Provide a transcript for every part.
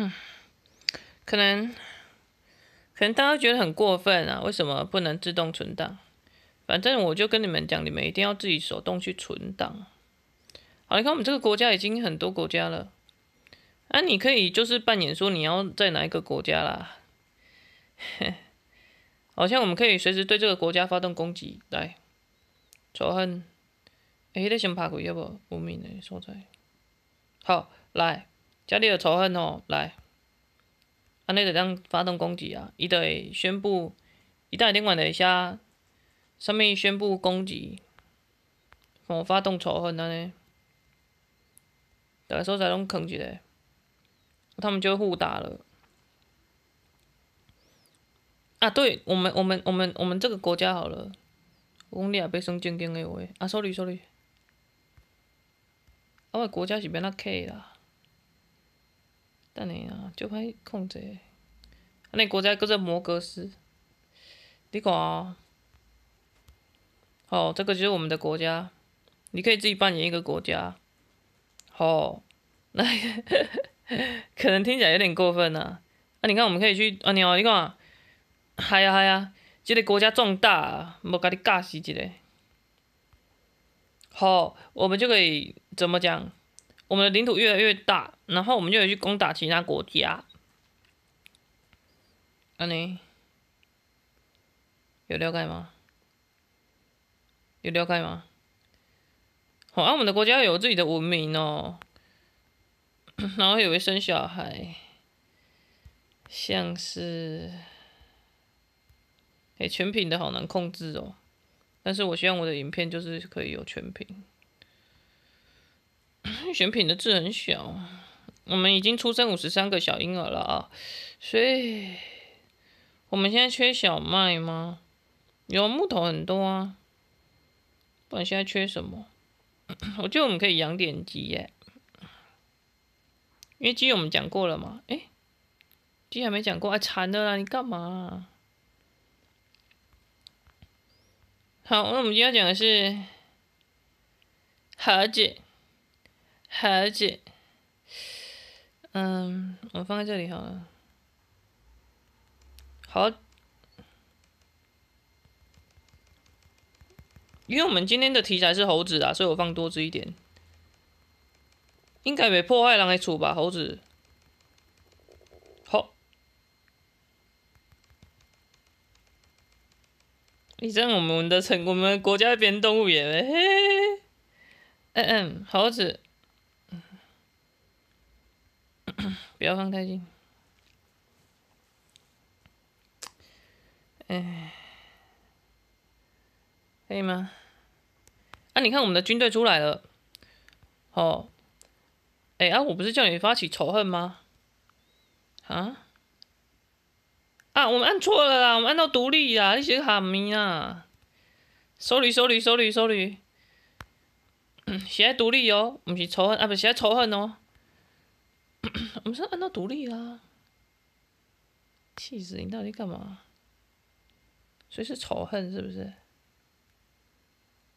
嗯，可能，可能大家觉得很过分啊？为什么不能自动存档？反正我就跟你们讲，你们一定要自己手动去存档。好，你看我们这个国家已经很多国家了，那你可以就是扮演说你要在哪一个国家啦。好像我们可以随时对这个国家发动攻击。来，仇恨，哎，你先心拍鬼要无？无名的所在。好，来。遮个仇恨哦，来，安尼就当发动攻击啊！伊就会宣布，伊旦顶端就会写，甚物宣布攻击，我发动仇恨安尼，逐个所在拢坑一下，他们就会互打了。啊，对我们、我们、我们、我们这个国家好了，我讲你啊，被生正经的话，啊，sorry，sorry，啊，我国家是免那 K 啦。等下啊，就拍控制。安尼国家叫做摩格斯，你看，哦，这个就是我们的国家。你可以自己扮演一个国家。吼，那 可能听起来有点过分啊。啊，你看我们可以去，啊，你哦，你看，嗨啊嗨啊，这个国家壮大，无甲你尬死一个。好，我们就可以怎么讲？我们的领土越来越大。然后我们就有去攻打其他国家，安尼有了解吗？有了解吗？好，我们的国家有自己的文明哦。然后也会生小孩，像是哎全屏的好难控制哦。但是我希望我的影片就是可以有全屏。选 品的字很小。我们已经出生五十三个小婴儿了啊，所以我们现在缺小麦吗？有木头很多啊，不然现在缺什么？我觉得我们可以养点鸡耶，因为鸡我们讲过了嘛。哎，鸡还没讲过啊，馋的啦，你干嘛？好，我们今天讲的是盒子，盒子。嗯，我放在这里好了。好，因为我们今天的题材是猴子啊，所以我放多只一点。应该被破坏狼来处吧，猴子。好，你这样我们的成我们国家变动物园了，嗯嗯，猴子。不要放太近。哎，可以吗？啊，你看我们的军队出来了。哦，哎，啊，我不是叫你发起仇恨吗？啊？啊，我们按错了啦，我们按到独立啦，你是喊咪啊？r 礼收礼收 r 收礼。是在独立哦，唔是仇恨啊，不是在仇恨哦。我们是按照独立啦，气死你到底干嘛？所以是仇恨是不是？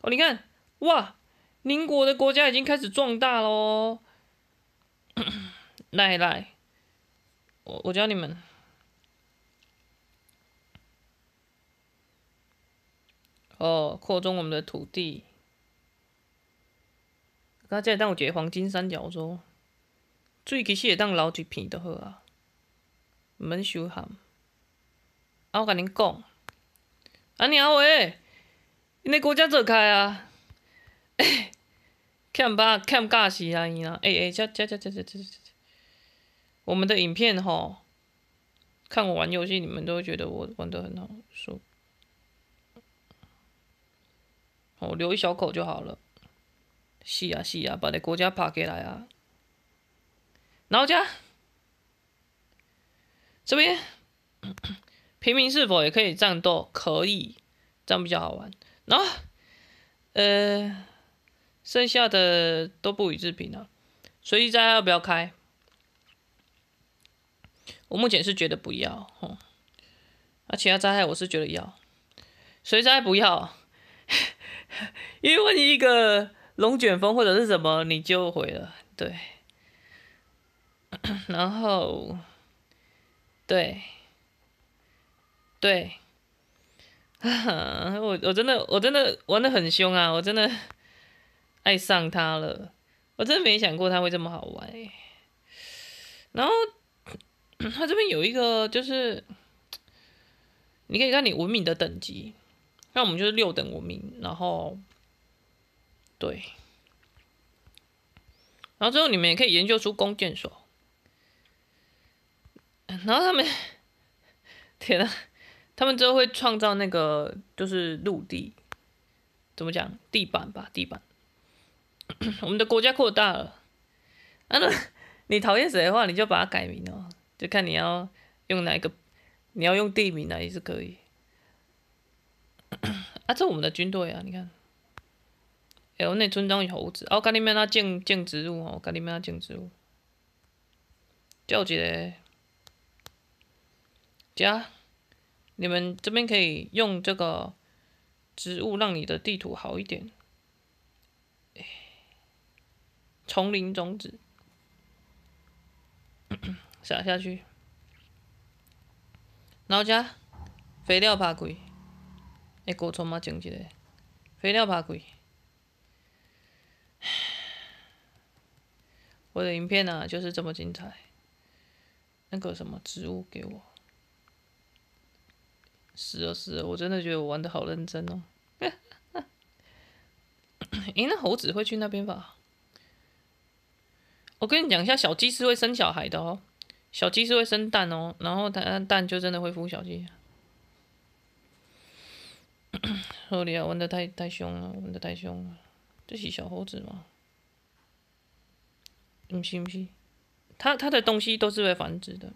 哦，你看哇，邻国的国家已经开始壮大喽。来来，我我教你们，哦，扩充我们的土地。刚才在段我觉黄金三角洲。水其实会当流一片就好啊，毋免收咸。啊，我甲恁讲，安尼啊阿个，恁国家做开啊，欠吧欠驾驶啊尼啦。诶诶，只只只只只只只，我们的影片吼，看我玩游戏，你们都会觉得我玩得很好，说，我留一小口就好了。是啊是啊，把个国家拍过来啊。然后加这边平民是否也可以战斗？可以，这样比较好玩。然后呃，剩下的都不予置评了。随机灾害要不要开？我目前是觉得不要，那、啊、其他灾害我是觉得要。随灾不要，因为你一个龙卷风或者是什么你就毁了，对。然后，对，对，我我真的我真的玩的很凶啊！我真的爱上他了，我真的没想过他会这么好玩。然后 他这边有一个就是，你可以看你文明的等级，那我们就是六等文明。然后，对，然后之后你们也可以研究出弓箭手。然后他们，天哪！他们之后会创造那个，就是陆地，怎么讲？地板吧，地板。我们的国家扩大了。啊，你讨厌谁的话，你就把它改名哦。就看你要用哪一个，你要用地名，也是可以。啊，这我们的军队啊，你看。还我那村庄有猴子，哦，咖喱面那净净植物哦，咖喱面那净植物。就有一家，你们这边可以用这个植物让你的地图好一点。丛林种子撒下去，然后加肥料鬼，贵，一个虫啊整起来，肥料怕贵。我的影片呢，就是这么精彩。那个什么植物给我。是啊是啊，我真的觉得我玩的好认真哦。哎，那猴子会去那边吧？我跟你讲一下，小鸡是会生小孩的哦，小鸡是会生蛋哦，然后它蛋就真的会孵小鸡。说你啊，玩的太太凶了，玩的太凶了。这是小猴子吗？不是不是，它它的东西都是会繁殖的。